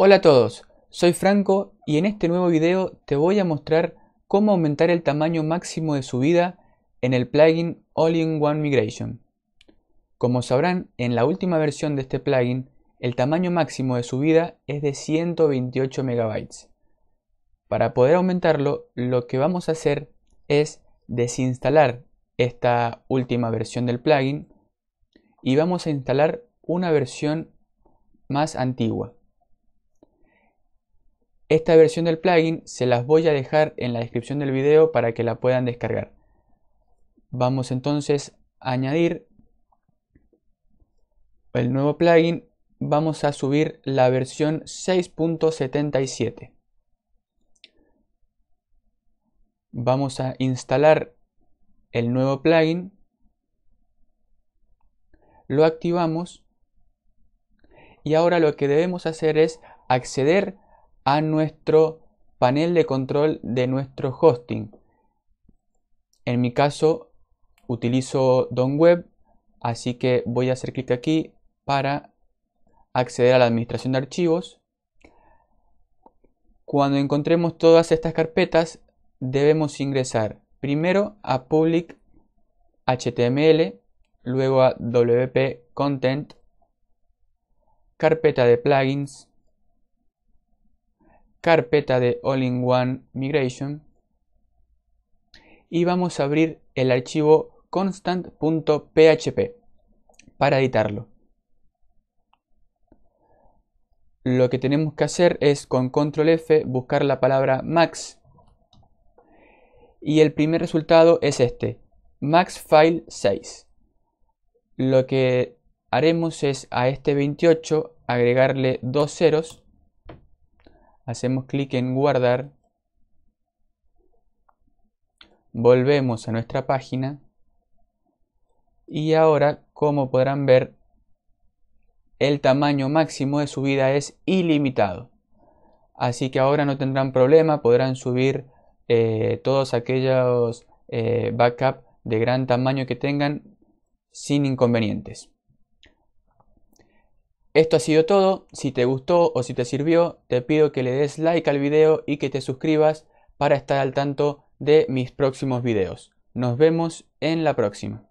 Hola a todos, soy Franco y en este nuevo video te voy a mostrar cómo aumentar el tamaño máximo de subida en el plugin All-in-One Migration. Como sabrán, en la última versión de este plugin, el tamaño máximo de subida es de 128 MB. Para poder aumentarlo, lo que vamos a hacer es desinstalar esta última versión del plugin y vamos a instalar una versión más antigua. Esta versión del plugin se las voy a dejar en la descripción del video para que la puedan descargar. Vamos entonces a añadir el nuevo plugin. Vamos a subir la versión 6.77. Vamos a instalar el nuevo plugin. Lo activamos. Y ahora lo que debemos hacer es acceder a nuestro panel de control de nuestro hosting. En mi caso utilizo Don Web, así que voy a hacer clic aquí para acceder a la administración de archivos. Cuando encontremos todas estas carpetas, debemos ingresar primero a public html, luego a wp content, carpeta de plugins, carpeta de All-in-One Migration y vamos a abrir el archivo constant.php para editarlo. Lo que tenemos que hacer es con control F buscar la palabra max y el primer resultado es este, max file 6. Lo que haremos es a este 28 agregarle dos ceros hacemos clic en guardar, volvemos a nuestra página y ahora como podrán ver el tamaño máximo de subida es ilimitado. Así que ahora no tendrán problema, podrán subir eh, todos aquellos backups eh, backup de gran tamaño que tengan sin inconvenientes. Esto ha sido todo, si te gustó o si te sirvió, te pido que le des like al video y que te suscribas para estar al tanto de mis próximos videos. Nos vemos en la próxima.